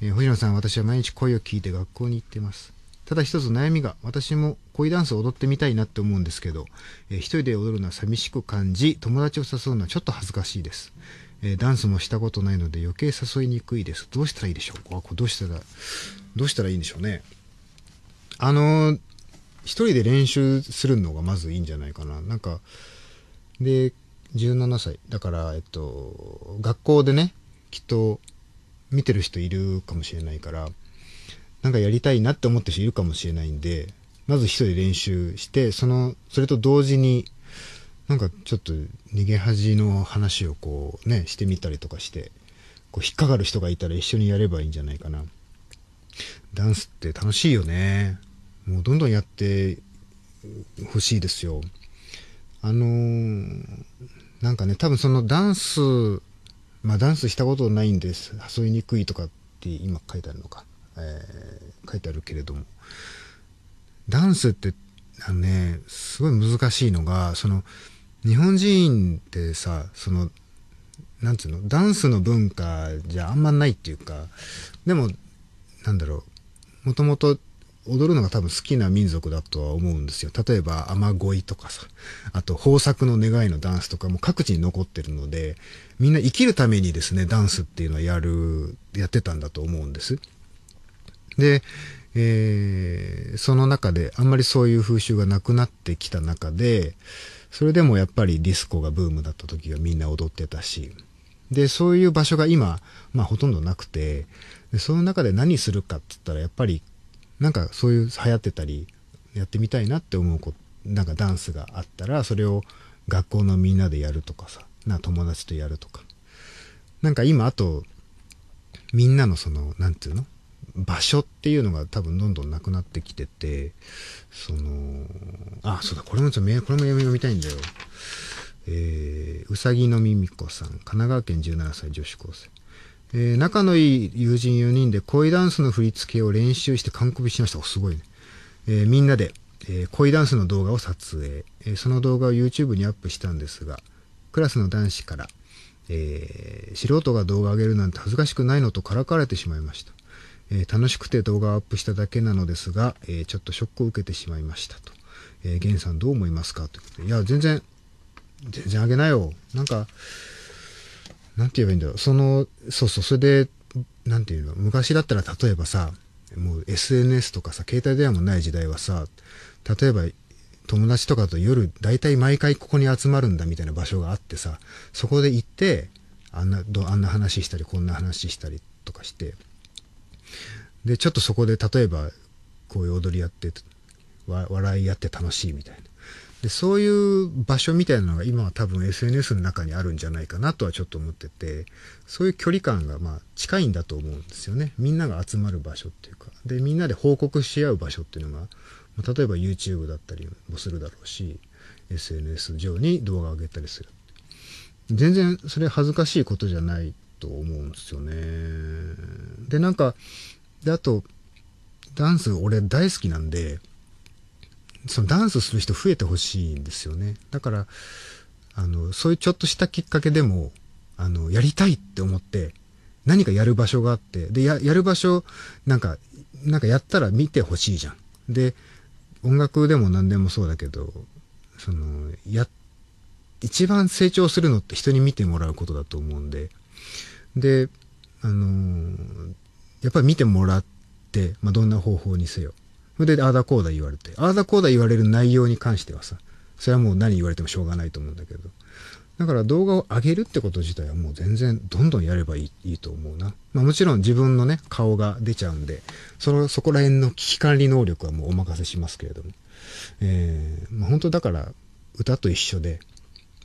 えー、星野さん、私は毎日声を聞いて学校に行ってます。ただ一つ悩みが、私も恋ダンスを踊ってみたいなって思うんですけど、えー、一人で踊るのは寂しく感じ、友達を誘うのはちょっと恥ずかしいです。えー、ダンスもしたことないので余計誘いにくいです。どうしたらいいでしょうかどうしたら、どうしたらいいんでしょうね。あのー、一人で練習するのがまずいいんじゃないかな。なんか、で、17歳。だから、えっと、学校でね、きっと、見てる人いるかもしれないから、なんかやりたいなって思ってる人いるかもしれないんで、まず一人で練習して、その、それと同時に、なんかちょっと逃げ恥の話をこうね、してみたりとかして、こう引っかかる人がいたら一緒にやればいいんじゃないかな。ダンスって楽しいよね。もうどんどんやってほしいですよ。あのー、なんかね、多分そのダンスまあ、ダンスしたことないんです遊びにくいとかって今書いてあるのか、えー、書いてあるけれどもダンスってあのねすごい難しいのがその日本人ってさそのなんつうのダンスの文化じゃあんまないっていうかでもなんだろうもともと踊るのが多分好きな民族だとは思うんですよ。例えば、雨乞いとかさ、あと、豊作の願いのダンスとかも各地に残ってるので、みんな生きるためにですね、ダンスっていうのはやる、やってたんだと思うんです。で、えー、その中で、あんまりそういう風習がなくなってきた中で、それでもやっぱりディスコがブームだった時はみんな踊ってたし、で、そういう場所が今、まあほとんどなくて、でその中で何するかって言ったら、やっぱりなんかそういう流行ってたりやってみたいなって思うこなんかダンスがあったらそれを学校のみんなでやるとかさな友達とやるとかなんか今あとみんなのその何て言うの場所っていうのが多分どんどんなくなってきててそのあそうだこれもちょっとこれも読みたいんだよえー、うさぎのみみこさん神奈川県17歳女子高生えー、仲のいい友人4人で恋ダンスの振り付けを練習して完コピしました。お、すごいね。えー、みんなで、えー、恋ダンスの動画を撮影、えその動画を YouTube にアップしたんですが、クラスの男子から、え素人が動画上げるなんて恥ずかしくないのとからかわれてしまいました。え楽しくて動画をアップしただけなのですが、えちょっとショックを受けてしまいましたと。えー、ゲンさんどう思いますかということで。いや、全然、全然あげなよ。なんか、なんて言えばいいんだろう。その、そうそう、それで、なんて言うの、昔だったら例えばさ、もう SNS とかさ、携帯電話もない時代はさ、例えば友達とかと夜、大体毎回ここに集まるんだみたいな場所があってさ、そこで行って、あんな、あんな話したり、こんな話したりとかして、で、ちょっとそこで例えば、こういう踊りやって、笑い合って楽しいみたいな。でそういう場所みたいなのが今は多分 SNS の中にあるんじゃないかなとはちょっと思っててそういう距離感がまあ近いんだと思うんですよねみんなが集まる場所っていうかでみんなで報告し合う場所っていうのが例えば YouTube だったりもするだろうし SNS 上に動画を上げたりする全然それ恥ずかしいことじゃないと思うんですよねでなんかであとダンス俺大好きなんでそのダンスする人増えてほしいんですよね。だから、あの、そういうちょっとしたきっかけでも、あの、やりたいって思って、何かやる場所があって、で、や、やる場所、なんか、なんかやったら見てほしいじゃん。で、音楽でも何でもそうだけど、その、や、一番成長するのって人に見てもらうことだと思うんで、で、あのやっぱり見てもらって、まあ、どんな方法にせよ。それで、ああだこうだ言われて、ああだこうだ言われる内容に関してはさ、それはもう何言われてもしょうがないと思うんだけど。だから動画を上げるってこと自体はもう全然どんどんやればいいと思うな。まあもちろん自分のね、顔が出ちゃうんで、その、そこら辺の危機管理能力はもうお任せしますけれども。えー、まあ本当だから歌と一緒で、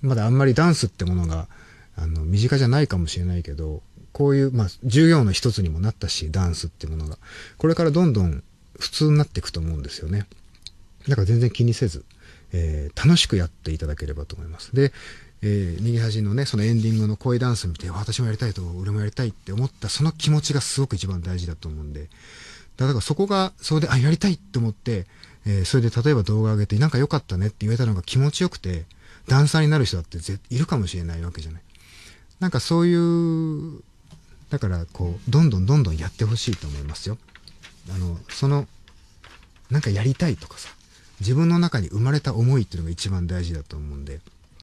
まだあんまりダンスってものが、あの、身近じゃないかもしれないけど、こういう、まあ、授業の一つにもなったし、ダンスってものが。これからどんどん普通になっていくと思うんですよね。だから全然気にせず、えー、楽しくやっていただければと思います。で、えー、逃げ恥のね、そのエンディングの声ダンス見て、私もやりたいと、俺もやりたいって思ったその気持ちがすごく一番大事だと思うんで、だからそこが、それで、あ、やりたいって思って、えー、それで例えば動画上げて、なんか良かったねって言えたのが気持ちよくて、ダンサーになる人だっているかもしれないわけじゃない。なんかそういう、だからこう、どんどんどんどんやってほしいと思いますよ。あのそのなんかやりたいとかさ自分の中に生まれた思いっていうのが一番大事だと思うんで